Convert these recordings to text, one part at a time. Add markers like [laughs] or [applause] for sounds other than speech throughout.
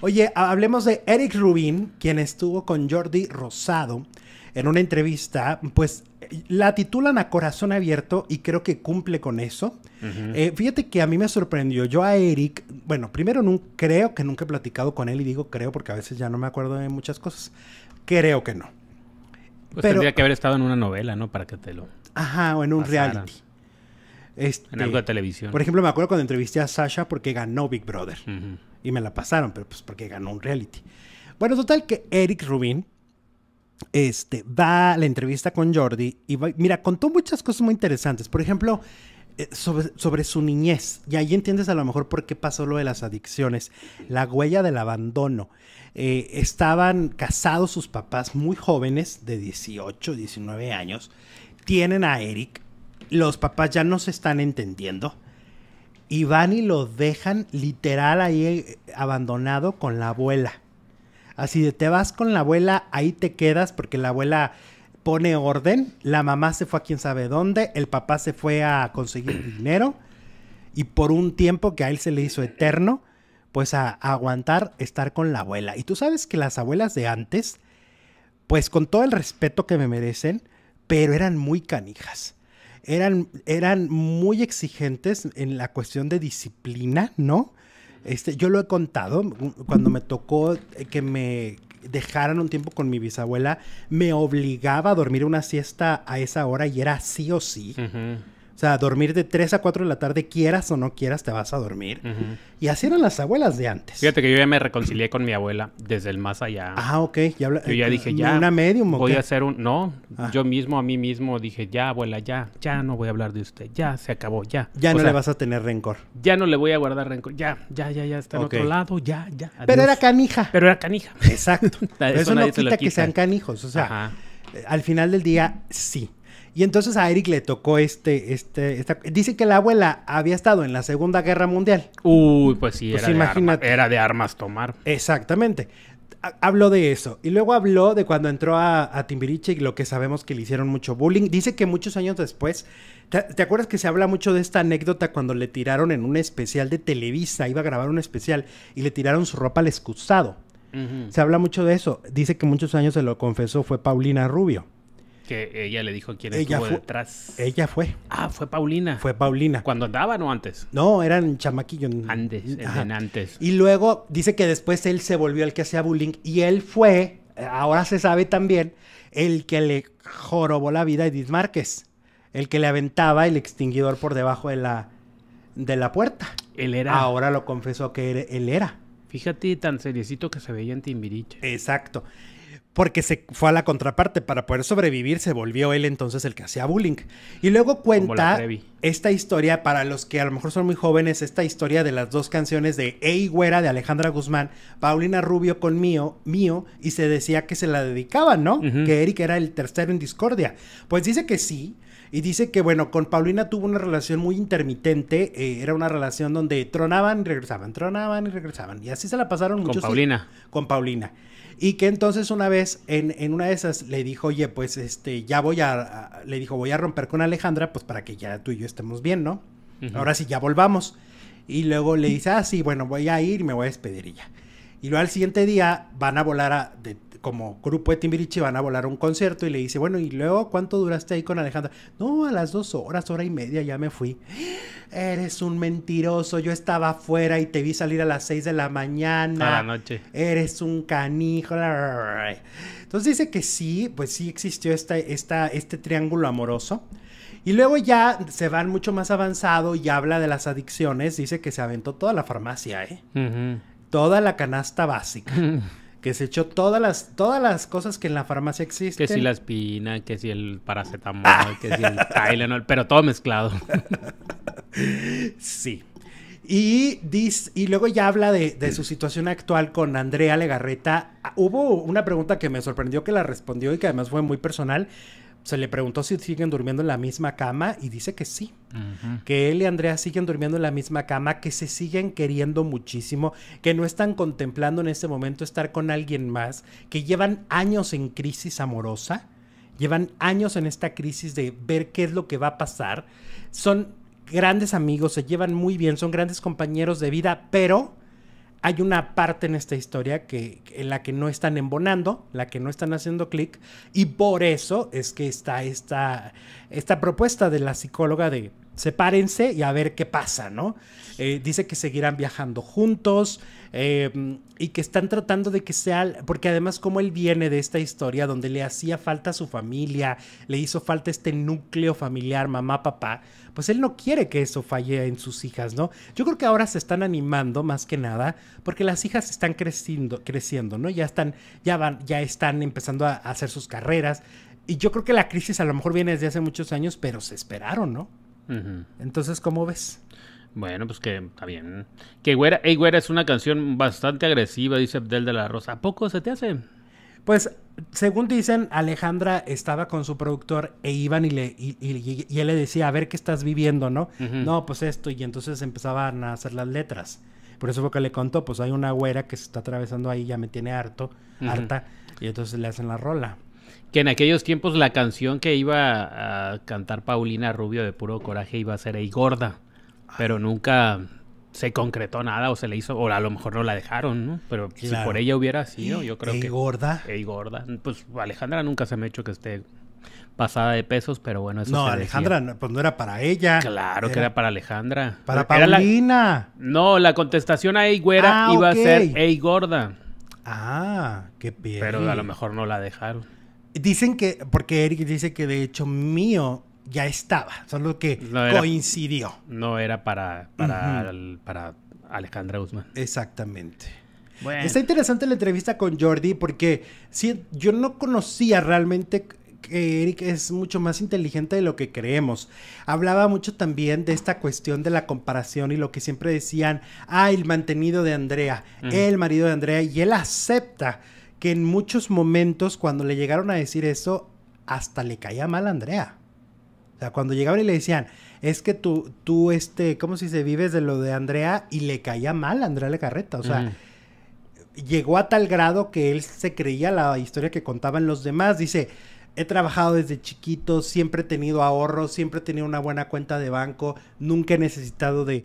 Oye, hablemos de Eric Rubin, quien estuvo con Jordi Rosado en una entrevista, pues la titulan a corazón abierto y creo que cumple con eso. Eh, fíjate que a mí me sorprendió. Yo a Eric, bueno, primero no, creo que nunca he platicado con él y digo creo porque a veces ya no me acuerdo de muchas cosas. Creo que no. Pues tendría que haber estado en una novela, ¿no? Para que te lo. Ajá, o en un reality. en algo de este, televisión. Por ejemplo, me acuerdo cuando entrevisté a Sasha porque ganó Big Brother y me la pasaron, pero pues porque ganó un reality. Bueno, total que Eric Rubin este, va a la entrevista con Jordi y mira, contó muchas cosas muy interesantes. Por ejemplo, eh, sobre, sobre, su niñez. Y ahí entiendes a lo mejor por qué pasó lo de las adicciones. La huella del abandono. Eh, estaban casados sus papás muy jóvenes, de 18, 19 años. Tienen a Eric. Los papás ya no se están entendiendo y van y lo dejan literal ahí eh, abandonado con la abuela. Así de te vas con la abuela, ahí te quedas porque la abuela pone orden, la mamá se fue a quién sabe dónde, el papá se fue a conseguir dinero y por un tiempo que a él se le hizo eterno, pues a, a aguantar estar con la abuela. Y tú sabes que las abuelas de antes, pues con todo el respeto que me merecen, pero eran muy canijas eran, eran muy exigentes en la cuestión de disciplina, ¿no? Este, yo lo he contado, cuando me tocó eh, que me dejaran un tiempo con mi bisabuela, me obligaba a dormir una siesta a esa hora y era sí o sí. O sea, dormir de 3 a 4 de la tarde, quieras o no quieras, te vas a dormir. Y así eran las abuelas de antes. Fíjate que yo ya me reconcilié con mi abuela desde el más allá. Ah, ok. Ya Yo ya eh, dije, ya. ¿Una medium Voy a hacer un. No, ah. yo mismo a mí mismo dije, ya, abuela, ya. Ya no voy a hablar de usted. Ya, se acabó, ya. Ya no le vas a tener rencor. Ya no le voy a guardar rencor. Ya, ya, ya, ya. Está en otro lado, ya, ya. Pero era canija. Pero era canija. Exacto. [laughs] eso, no quita, que sean canijos. O sea, al final del día, sí y entonces a Eric le tocó este, este, dice que la abuela había estado en la Segunda Guerra Mundial. Uy, pues sí, pues era, De armas tomar. Exactamente. Habló de eso. Y luego habló de cuando entró a, Timbiriche y lo que sabemos que le hicieron mucho bullying. Dice que muchos años después, ¿te, acuerdas que se habla mucho de esta anécdota cuando le tiraron en un especial de Televisa? Iba a grabar un especial y le tiraron su ropa al excusado. Se habla mucho de eso. Dice que muchos años se lo confesó fue Paulina Rubio. Que ella le dijo quién ella estuvo detrás. Ella fue. Ah, fue Paulina. Fue Paulina. ¿Cuando andaban o antes? No, eran chamaquillos. Antes, en antes. Y luego dice que después él se volvió el que hacía bullying y él fue, eh, ahora se sabe también, el que le jorobó la vida a Edith Márquez. El que le aventaba el extinguidor por debajo de la, de la puerta. Él era. Ahora lo confesó que él era. Fíjate tan seriecito que se veía en Timbiriche. Exacto porque se fue a la contraparte. Para poder sobrevivir, se volvió él entonces el que hacía bullying. Y luego cuenta esta historia, para los que a lo mejor son muy jóvenes, esta historia de las dos canciones de Ey Güera de Alejandra Guzmán, Paulina Rubio con Mío, Mío, y se decía que se la dedicaban, ¿no? Que Eric era el tercero en discordia. Pues dice que sí. Y dice que, bueno, con Paulina tuvo una relación muy intermitente. Eh, era una relación donde tronaban y regresaban, tronaban y regresaban. Y así se la pasaron muchos. Con Paulina. Con Paulina. Y que entonces una vez, en, en una de esas, le dijo, oye, pues este, ya voy a, le dijo, voy a romper con Alejandra, pues para que ya tú y yo estemos bien, ¿no? Ahora sí, ya volvamos. Y luego le dice, ah, sí, bueno, voy a ir y me voy a despedir y ya. Y luego al siguiente día van a volar a, de, como grupo de Timbiriche van a volar un concierto y le dice, bueno, ¿y luego cuánto duraste ahí con Alejandra? No, a las dos horas, hora y media ya me fui. Eres un mentiroso, yo estaba afuera y te vi salir a las seis de la mañana. A la noche. Eres un canijo. Entonces dice que sí, pues sí existió este triángulo amoroso. Y luego ya se van mucho más avanzado y habla de las adicciones. Dice que se aventó toda la farmacia, ¿eh? Toda la canasta básica. [laughs] que se echó todas las, todas las cosas que en la farmacia existen. Que si la espina, que si el paracetamol, ah. que si el Tylenol, pero todo mezclado. sí. Y, y luego ya habla de, de, su situación actual con Andrea Legarreta. Ah, hubo una pregunta que me sorprendió que la respondió y que además fue muy personal se le preguntó si siguen durmiendo en la misma cama y dice que sí. Que él y Andrea siguen durmiendo en la misma cama, que se siguen queriendo muchísimo, que no están contemplando en este momento estar con alguien más, que llevan años en crisis amorosa, llevan años en esta crisis de ver qué es lo que va a pasar. Son grandes amigos, se llevan muy bien, son grandes compañeros de vida, pero hay una parte en esta historia que, en la que no están embonando, la que no están haciendo clic, y por eso es que está esta, esta propuesta de la psicóloga de sepárense y a ver qué pasa, ¿no? Eh, dice que seguirán viajando juntos eh, y que están tratando de que sea, porque además como él viene de esta historia donde le hacía falta su familia, le hizo falta este núcleo familiar, mamá, papá, pues él no quiere que eso falle en sus hijas, ¿no? Yo creo que ahora se están animando más que nada porque las hijas están creciendo, creciendo, ¿no? Ya están, ya van, ya están empezando a hacer sus carreras. Y yo creo que la crisis a lo mejor viene desde hace muchos años, pero se esperaron, ¿no? Entonces, ¿cómo ves? Bueno, pues que está bien. Que Güera, Güera es una canción bastante agresiva, dice Abdel de la Rosa. ¿A poco se te hace? Pues, según dicen, Alejandra estaba con su productor e iban y, le, y, él le decía, a ver qué estás viviendo, ¿no? No, pues esto. Y entonces empezaban a hacer las letras. Por eso fue que le contó, pues hay una güera que se está atravesando ahí, ya me tiene harto, harta, y entonces le hacen la rola. Que en aquellos tiempos la canción que iba a cantar Paulina Rubio de puro coraje iba a ser Ey Gorda, pero ah. nunca se concretó nada o se le hizo, o a lo mejor no la dejaron, ¿no? Pero si por ella hubiera sido, yo creo Ey que. Gorda. Ey Gorda. Pues Alejandra nunca se me ha hecho que esté pasada de pesos, pero bueno, eso No, Alejandra, pues no era para ella. Claro que era para Alejandra. Para Paulina. No, la contestación a Ey Güera ah, iba a ser Ey Gorda. Ah, qué bien. Pero a lo mejor no la dejaron. Dicen que, porque Eric dice que de hecho mío ya estaba, solo que coincidió. No era para, para, Alejandra Guzmán. Exactamente. Está interesante la entrevista con Jordi porque yo no conocía realmente que Eric es mucho más inteligente de lo que creemos. Hablaba mucho también de esta cuestión de la comparación y lo que siempre decían, ah, el mantenido de Andrea, el marido de Andrea, y él acepta que en muchos momentos cuando le llegaron a decir eso, hasta le caía mal a Andrea. O sea, cuando llegaban y le decían, es que tú, tú, este, ¿cómo si se vives de lo de Andrea? Y le caía mal a Andrea Legarreta. O sea, llegó a tal grado que él se creía la historia que contaban los demás. Dice, he trabajado desde chiquito, siempre he tenido ahorros, siempre he tenido una buena cuenta de banco, nunca he necesitado de...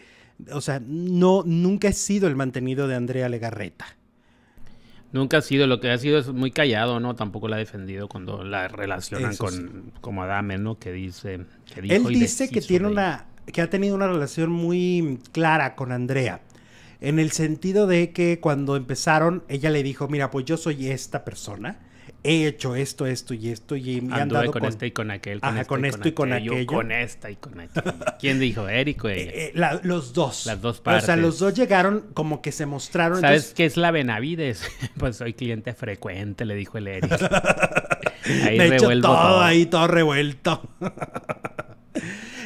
O sea, no, nunca he sido el mantenido de Andrea Legarreta. Nunca ha sido, lo que ha sido es muy callado, ¿no? Tampoco la ha defendido cuando la relacionan con como Adame, ¿no? Que dice que dijo Él dice que tiene una que ha tenido una relación muy clara con Andrea. En el sentido de que cuando empezaron, ella le dijo, mira, pues yo soy esta persona he hecho esto, esto y esto y me han dado con, con, esta y con aquel. Con este esto y con, aquello, Con esta y con aquello. [laughs] ¿Quién dijo? Eric eh, eh, los dos. Las dos partes. O sea, los dos llegaron como que se mostraron. ¿Sabes qué es la Benavides? [laughs] pues soy cliente frecuente, le dijo el Eric. [laughs] ahí he hecho, todo, ahí todo revuelto.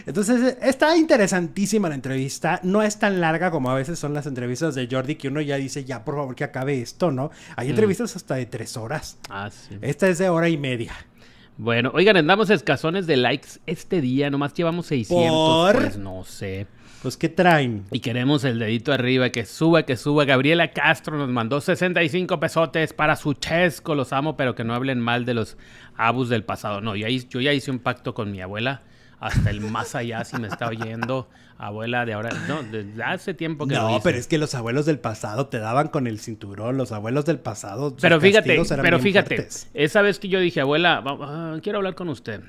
Entonces, está interesantísima la entrevista. No es tan larga como a veces son las entrevistas de Jordi, que uno ya dice, ya, por favor, que acabe esto, ¿no? Hay mm. entrevistas hasta de tres horas. Ah, sí. Esta es de hora y media. Bueno, oigan, andamos escasones de likes este día, nomás llevamos 600. ¿Por? Pues no sé. Pues ¿qué traen? Y queremos el dedito arriba, que suba, que suba. Gabriela Castro nos mandó 65 pesotes para su chesco, los amo, pero que no hablen mal de los abus del pasado. No, yo ya hice un pacto con mi abuela hasta el más allá si me está oyendo abuela de ahora. No, desde hace tiempo que no. pero es que los abuelos del pasado te daban con el cinturón, los abuelos del pasado. Pero fíjate, pero fíjate, esa vez que yo dije, abuela, ah, quiero hablar con usted.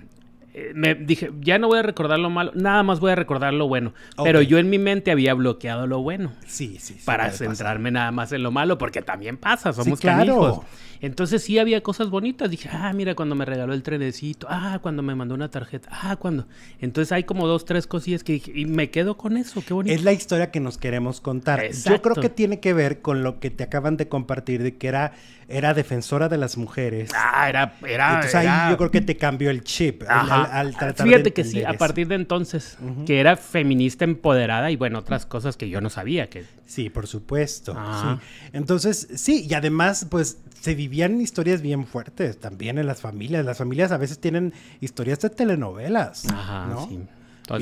Eh, me dije, ya no voy a recordar lo malo, nada más voy a recordar lo bueno. Pero yo en mi mente había bloqueado lo bueno. Sí, sí, Para centrarme nada más en lo malo, porque también pasa, somos sí, claro. Entonces sí había cosas bonitas. Dije, ah, mira, cuando me regaló el trenecito, ah, cuando me mandó una tarjeta, ah, cuando. Entonces hay como dos, tres cosillas que dije, y me quedo con eso, qué bonito. Es la historia que nos queremos contar. Yo creo que tiene que ver con lo que te acaban de compartir, de que era, era defensora de las mujeres. Ah, era, era. Entonces ahí yo creo que te cambió el chip. Ajá al ah, tratar Fíjate que sí, a partir de entonces, que era feminista empoderada y bueno, otras cosas que yo no sabía que... Sí, por supuesto. Ah. Entonces, sí, y además, pues se vivían historias bien fuertes también en las familias. Las familias a veces tienen historias de telenovelas. Ajá, ¿no? sí.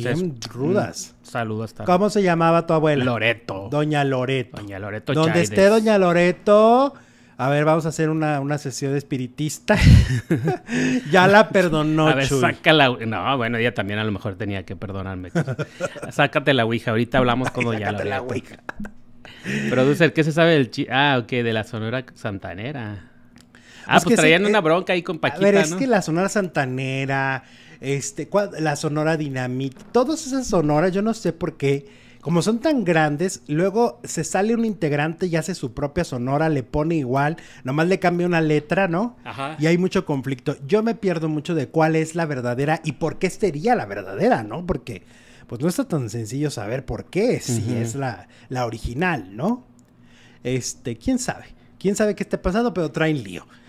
bien mm, rudas. Saludos. también. ¿Cómo se llamaba tu abuela? Loreto. Doña Loreto. Doña Loreto. Donde esté Doña Loreto, a ver, vamos a hacer una, sesión de espiritista. [laughs] ya la perdonó. A ver, No, bueno, ella también a lo mejor tenía que perdonarme. [laughs] Sácate la Ouija. Ahorita hablamos con ya la, la Ouija. Producer, ¿qué se sabe del chi... Ah, ok, de la Sonora Santanera. Ah, pues, traían eh, una bronca ahí con Paquita, A ver, es que la Sonora Santanera, este, la Sonora Dinamita, todas esas sonoras, yo no sé por qué como son tan grandes, luego se sale un integrante y hace su propia sonora, le pone igual, nomás le cambia una letra, ¿no? Y hay mucho conflicto. Yo me pierdo mucho de cuál es la verdadera y por qué sería la verdadera, ¿no? Porque pues no está tan sencillo saber por qué si es la, la original, ¿no? Este, quién sabe. Quién sabe qué está pasando, pero traen lío.